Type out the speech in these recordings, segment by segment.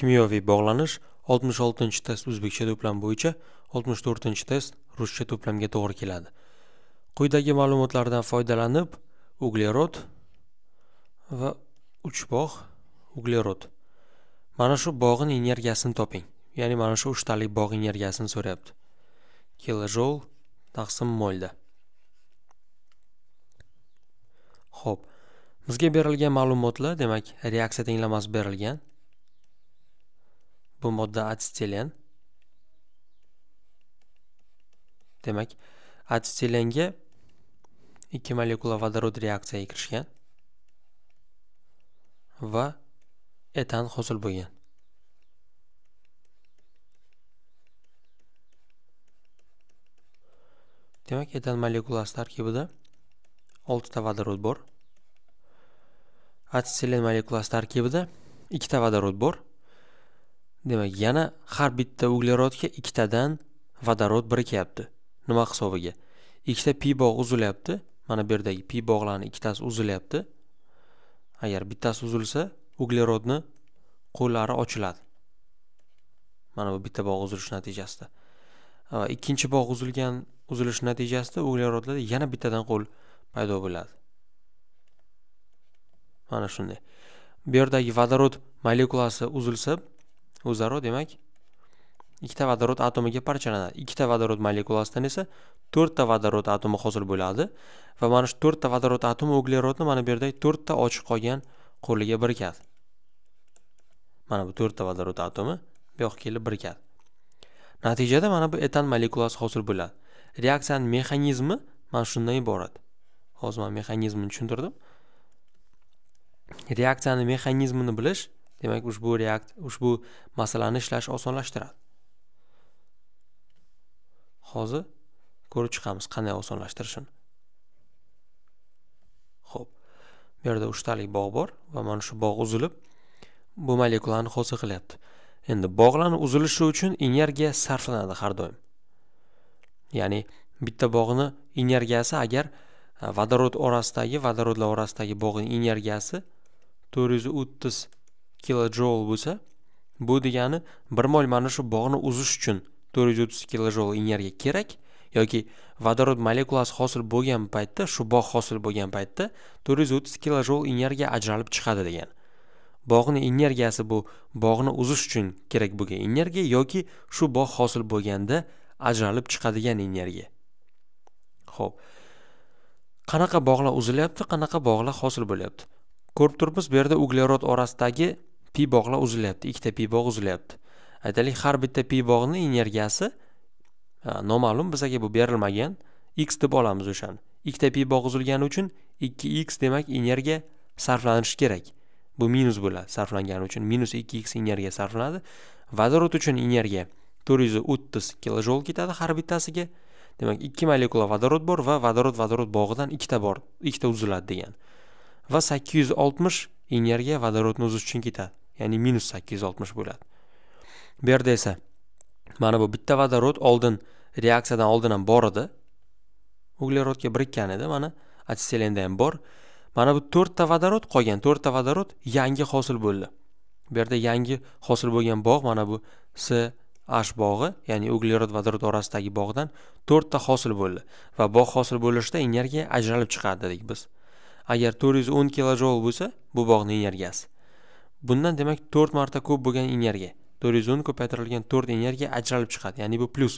kimyoviy bog'lanish 66 test o'zbekcha to'plam bo'yicha 64 test ruscha to'plamga to'g'ri keladi quyidagi ma'lumotlardan foydalanib uglerod va uch bog' uglerod mana shu bog'in energiyasini toping ya'ni mana shu uchtalik bog' energiyasini so'rayapti kilojoul taqsim molda ho'p bizga berilgan ma'lumotlar demak reaksiya tenglamasi berilgan bu modda atsitelen demak atsitelanga ikki molekula vodorod reaksiyaga kirishgan va etan hosil bo'lgan demak etan molekulasi tarkibida oltita vodorod bor atsitelen molekulasi tarkibida ikkita vodorod bor demak yana har bitta uglerodga ikkitadan vodorod birikyapti nima hisobiga ikkita pi bog' uzilyapti mana bu yerdagi pi bog'larni ikkitasi uzilyapti agar bittasi uzilsa uglerodni qo'llari ochiladi mana bu bitta bog' uzilishi natijasida ikkinchi bog' uzilgan uzilishi natijasida uglerodlarda yana bittadan qo'l paydo bo'ladi mana shunday bu yerdagi vodorod molekulasi uzilsa o'zaro demak ikkita vodorod atomiga parchalanadi ikkita vodorod molekulasidan esa to'rtta vodorod atomi hosil bo'ladi va mana shu to'rtta vodorod atomi uglerodni mana bu yerda to'rtta ochiq qolgan qo'liga birikadi mana bu to'rtta vodorod atomi bu yoqqa kelib birikadi natijada mana bu etan molekulasi hosil bo'ladi reaksiyani mexanizmi mana shundan iborat hozir man mexanizmini tushuntirdim reaksiyani mexanizmini bilish demak ushbu reakt ushbu masalani ishlash osonlashtiradi hozir ko'rib chiqamiz qanday osonlashtirishini ho'p bu yerda uchtalik bog' bor va mana shu bog' uzilib bu molekulani hosil qilyapti endi bog'larni uzilishi uchun energiya sarflanadi har doim ya'ni bitta bog'ni energiyasi agar e, vodorod orasidagi vodorodlar orasidagi bog'ning energiyasi to'rt yuz o'ttiz kilojoul bo'lsa bu degani bir mol mana shu bog'ni uzish uchun to'rt yuz o'ttiz kilojoul energiya kerak yoki vodorod molekulasi hosil bo'lgan paytda shu bog' hosil bo'lgan paytda to'rt yuz o'ttiz kilojoul energiya ajralib chiqadi degan bog'ni energiyasi bu bog'ni uzish uchun kerak bo'lgan energiya yoki shu bog' hosil bo'lganda ajralib chiqadigan energiya ho'p qanaqa bog'lar uzilyapti qanaqa bog'lar hosil bo'lyapti ko'rib turibmiz bu yerda uglerod orasidagi pi bog'lar uzilyapti ikkita pi bog' uzilyapti aytaylik har bitta bog'ning energiyasi noma'lum bizaga bu berilmagan x deb olamiz o'shani ikkita pi bog' uzilgani uchun 2 x demak energiya sarflanishi kerak bu minus bo'ladi sarflangani uchun minus 2 x energiya sarflanadi vodorod uchun energiya to'rt yuz o'ttiz kilojoul ketadi har bittasiga demak ikki molekula vodorod bor va vodorod vodorod bog'idan ikkita bor ikkita uziladi degan va sakkiz yuz oltmish energiya vodorodni uzish uchun ketadi ya'ni minus sakkiz yuz oltmish bo'ladi bu yerda esa mana bu bitta vodorod oldin reaksiyadan oldin ham bor edi uglerodga birikkan edi mana atselenda ham bor mana bu to'rtta vodorod qolgan to'rtta vodorod yangi hosil bo'ldi bu yerda yangi hosil bo'lgan bog' mana bu s h bog'i ya'ni uglerod vodorod orasidagi bog'dan to'rtta hosil bo'ldi va bog' hosil bo'lishida energiya ajralib chiqadi dedik biz agar to'rt yuz o'n kilojoul bo'lsa bu bog'ni energiyasi bundan demak 4 marta ko'p bo'lgan energiya 410 ko'paytirilgan 4 energiya ajralib chiqadi ya'ni bu plus.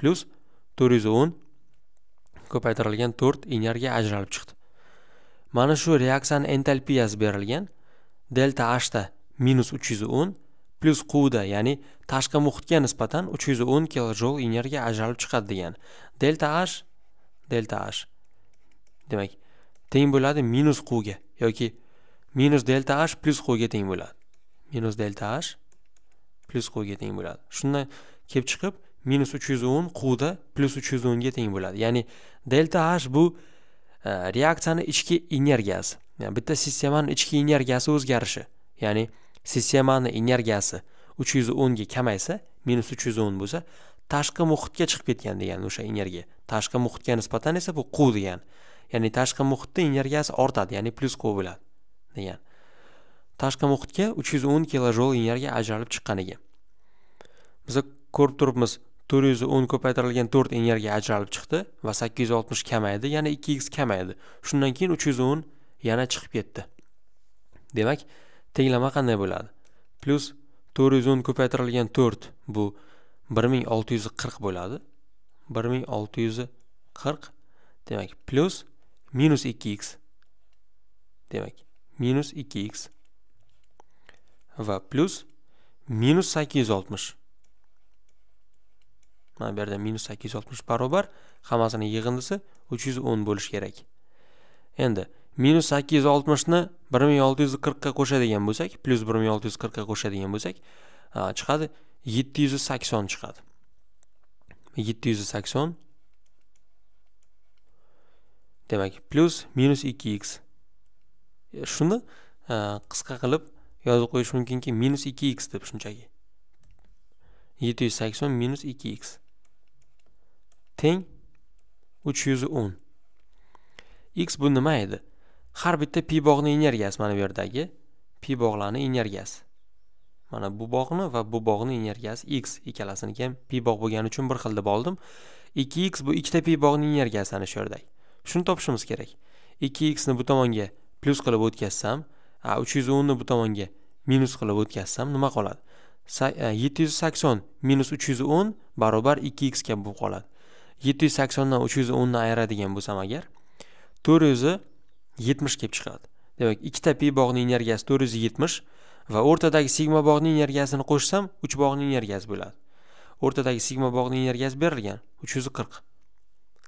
Plus 410 ko'paytirilgan 4 energiya ajralib chiqdi mana shu reaksiyaning entalpiyasi berilgan delta ta minus 310 plus Q da, quvda ya'ni tashqi muhitga nisbatan 310 kJ kilojoul energiya ajralib chiqadi degan. delta h delta h demak teng bo'ladi minus quvga yoki minus delta h plyus qo'yga teng bo'ladi minus delta h plyus qo'yga teng bo'ladi shundan kelib chiqib minus uch yuz o'n quvda 310 uch yuz o'nga teng bo'ladi ya'ni delta h bu e, reaksiyani ichki energiyasi yani bitta sistemani ichki energiyasi o'zgarishi ya'ni sistemani energiyasi uch yuz o'nga kamaysa minus uch yuz o'n bo'lsa tashqi muhitga chiqib ketgan degani o'sha energiya tashqi muhitga nisbatan esa bu quv degani ya'ni tashqi muhitda energiyasi ortadi ya'ni plyus quv bo'ladi degan tashqi muhitga uch yuz o'n kilojol energiya ajralib chiqqaniga biz ko'rib turibmiz to'rt yuz o'n ko'paytirilgan to'rt energiya ajralib chiqdi va sakkiz yuz oltmish kamaydi yana ikki x kamaydi shundan keyin uch yuz o'n yana chiqib ketdi demak tenglama qanday bo'ladi plyus to'rt yuz o'n ko'paytirilgan to'rt bu bir ming olti yuz qirq bo'ladi bir ming olti yuz qirq demak plyus minus ikki x demak minus 2x va plus minus 860 mana bu yerda minus 860 barobar hammasini yig'indisi 310 bo'lishi kerak endi minus 860 ni 1640 ga qo'shadigan bo'lsak plus 1640 ga qo'shadigan bo'lsak chiqadi 780 chiqadi 780 demak plus minus 2x E, shuni e, qisqa qilib yozib qo'yish mumkinki minus ikki x deb shunchaki yetti yuz sakson minus ikki x teng uch yuz o'n x bu nima edi har bitta pi bog'ni energiyasi mana bu yerdagi pi bog'larni energiyasi mana bu bog'ni va bu bog'ni energiyasi x ikkalasini ham pi bog' bo'lgani uchun bir xil deb oldim ikki x bu ikkita pi bog'ni energiyasi ana shu yerdagi shuni topishimiz kerak ikki xni bu tomonga plus qilib o'tkazsam uch yuz o'nni bu tomonga minus qilib o'tkazsam nima qoladi e, yetti yuz sakson minus uch yuz o'n barobar ikki bo'lib qoladi yetti yuz saksondan uch yuz o'nni ayiradigan bo'lsam agar to'rt yuz yetmish kelib chiqadi demak ikkita pi bog'ni energiyasi to'rt yuz yetmish va o'rtadagi sigma bog'ni energiyasini qo'shsam uch bog'ni energiyasi bo'ladi o'rtadagi sigma bog'ni energiyasi berilgan uch yuz qirq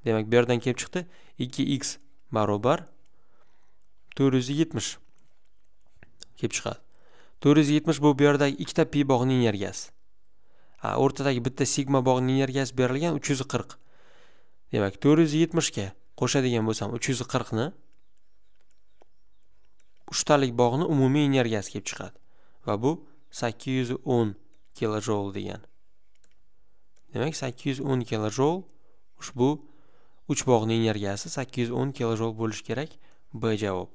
demak bu yerdan kelib chiqdi ikki x barobar to'rt yuz yetmish kelib chiqadi to'rt yuz yetmish bu bu yerdagi ikkita pi bog'ning energiyasi o'rtadagi bitta sigma bog'ning energiyasi berilgan uch yuz qirq demak to'rt yuz yetmishga qo'shadigan bo'lsam uch yuz qirqni uchtalik bog'ni umumiy energiyasi kelib chiqadi va bu sakkiz yuz o'n kilojoul degan demak sakkiz yuz o'n kilojoul ushbu uch bog'ning energiyasi sakkiz yuz o'n kilojoul bo'lishi kerak b javob